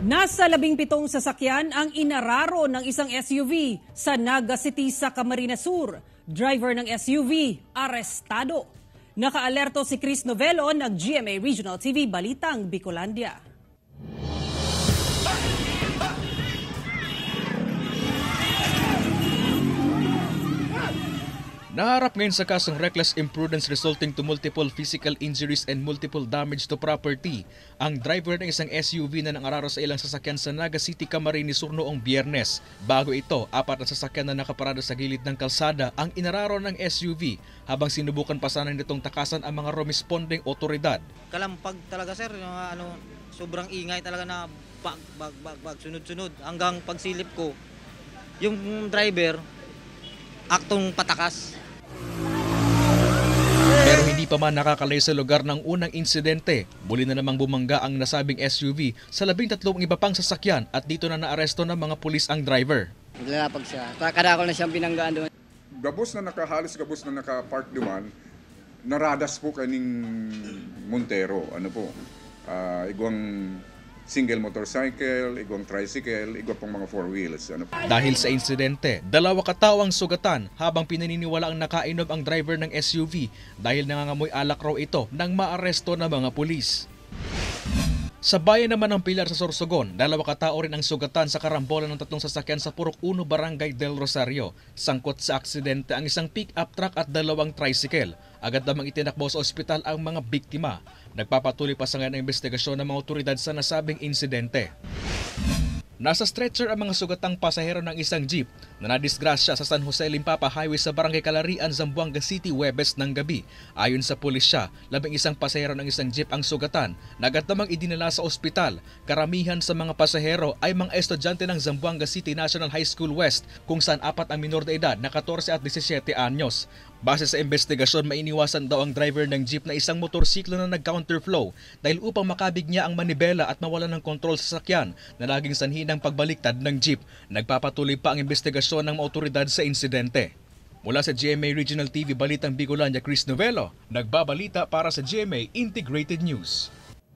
Nasa labing pitong sasakyan ang inararo ng isang SUV sa Naga City sa Camarines Sur. Driver ng SUV, arestado. Nakaalerto si Chris Novello ng GMA Regional TV Balitang Bicolandia. Ah! Naharap ngayon sa kasong reckless imprudence resulting to multiple physical injuries and multiple damage to property ang driver ng isang SUV na nangararo sa ilang sasakyan sa Naga City, Camarines Sur noong biyernes. Bago ito, apat na sasakyan na nakaparada sa gilid ng kalsada ang inararo ng SUV habang sinubukan pasanan nitong takasan ang mga responding otoridad. Kalampag talaga sir, ano, sobrang ingay talaga na bag, bag, bag, bag, sunod-sunod hanggang pagsilip ko. Yung driver, aktong patakas. Pero hindi pa man nakakalay sa lugar ng unang insidente, muli na namang bumangga ang nasabing SUV sa labing tatlong iba pang sasakyan at dito na naaresto ng mga pulis ang driver. Naglalapag siya. Karakol na siyang binanggaan doon. Gabos na nakahalis, gabos na nakapark duman, naradas po kaning Montero. Ano po, uh, ah, igwang single motorcycle, igwang tricycle, igwa pong mga four wheels. Ano. Dahil sa insidente, dalawa katao ang sugatan habang pinaniniwala ang nakainom ang driver ng SUV dahil nangangamoy alak raw ito nang maaresto ng mga pulis. Sa bayan naman ng Pilar sa Sorsogon, dalawa katao rin ang sugatan sa karambola ng tatlong sasakyan sa Purok 1 Barangay del Rosario. Sangkot sa aksidente ang isang pick-up truck at dalawang tricycle. Agad namang itinakbo sa ospital ang mga biktima. Nagpapatuloy pa sa ngayon ang investigasyon ng mga otoridad sa nasabing insidente. Nasa stretcher ang mga sugatang pasahero ng isang jeep na nadisgrasya sa San Jose Limpapa Highway sa Barangay Calarian, Zamboanga City, Webes ng gabi. Ayon sa pulisya, labing isang pasahero ng isang jeep ang sugatan na agad namang idinala sa ospital. Karamihan sa mga pasahero ay mga estudyante ng Zamboanga City National High School West kung saan apat ang minor de edad na 14 at 17 anyos. Base sa investigasyon, mainiwasan daw ang driver ng jeep na isang motorsiklo na nag-counterflow dahil upang makabig niya ang manibela at mawala ng kontrol sa sakyan na laging sanhi ng pagbaliktad ng jeep. Nagpapatuloy pa ang investigasyon ng otoridad sa insidente. Mula sa GMA Regional TV Balitang Bicolania, Chris Novello, nagbabalita para sa GMA Integrated News.